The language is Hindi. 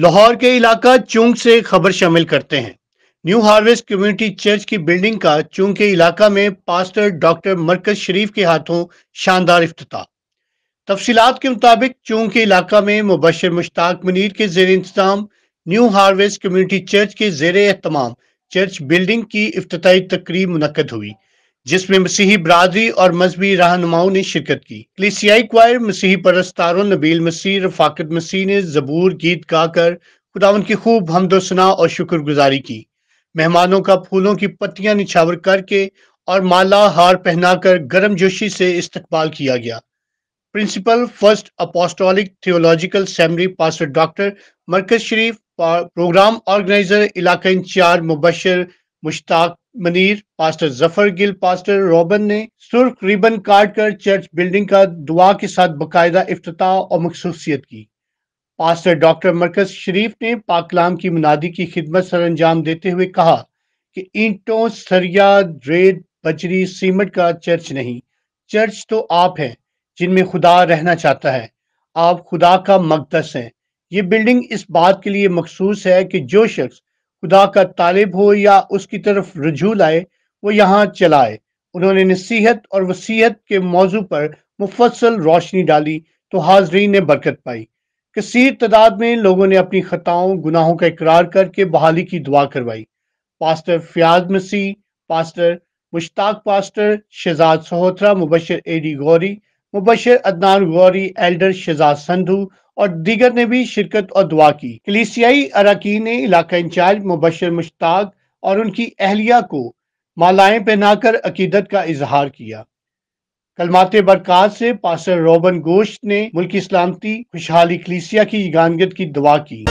लाहौर के इलाका चुंग से खबर शामिल करते हैं न्यू हार्वेस्ट कम्युनिटी चर्च की बिल्डिंग का चुंग के इलाका में पास्टर डॉक्टर मरकज शरीफ के हाथों शानदार अफ्ताह तफसीत के मुताबिक चुंग के इलाका में मुबशर मुश्ताक मनीर के जेर इंतजाम न्यू हार्वेस्ट कम्युनिटी चर्च के जेर अहतमाम चर्च बिल्डिंग की अफ्ताही तकरीब मुनद हुई जिसमें मसीही बरदरी और मजहबी रहनुमाओं ने शिरकत की कलिसियाई क्वायर मसीही परस्तारों नबील मसीह रफाकत मसीह ने जबूर गीत गाकर खुदावन की खूब हमदोसना और शुक्रगुजारी की मेहमानों का फूलों की पत्तियां निछावर करके और माला हार पहनाकर गर्म जोशी से इस्तकबाल किया गया principal first apostolic theological seminary pastor doctor मरकज शरीफ प्रोग्राम ऑर्गेनाइजर इलाका incharge Mubashar Mushtaq Munir pastor Zafar Gill pastor Robin ने सुर्ख रिबन काट कर चर्च बिल्डिंग का दुआ के साथ बाकायदा अफ्ताह और मखसूसियत की पास्टर डॉक्टर मरकज शरीफ ने पाकलाम की मुनादी की खिदमत सर अंजाम देते हुए कहा कि ईंटों सरिया ड्रेड बजरी सीमेंट का चर्च नहीं चर्च तो आप हैं जिनमें खुदा रहना चाहता है आप खुदा का मकदस हैं ये बिल्डिंग इस बात के लिए मखसूस है कि जो शख्स खुदा का तालिब हो या उसकी तरफ रजू लाए वो यहाँ चलाए उन्होंने नसीहत और वसीहत के मौजू पर मुफसल रोशनी डाली तो हाजरीन ने बरकत पाई कसीर तादाद में लोगों ने अपनी खताओं गुनाहों का इकरार करके बहाली की दुआ करवाई pastor Fayaz Masih pastor Mushtaq pastor Shahzad Sahotra Mubashar Eddie Ghauri Mubashar Adnan Ghauri elder Shahzad Sandhu और दीगर ने भी शिरकत और दुआ की कलिसियाई अरकान ने इलाका इंचार्ज मुबशर मुश्ताक और उनकी अहलिया को मालाएं पहनाकर अकीदत का इजहार किया कलमात बरकत से पासर रोबन गोश्त ने मुल्क सलामती खुशहाली कलिसिया की यगानगत की दुआ की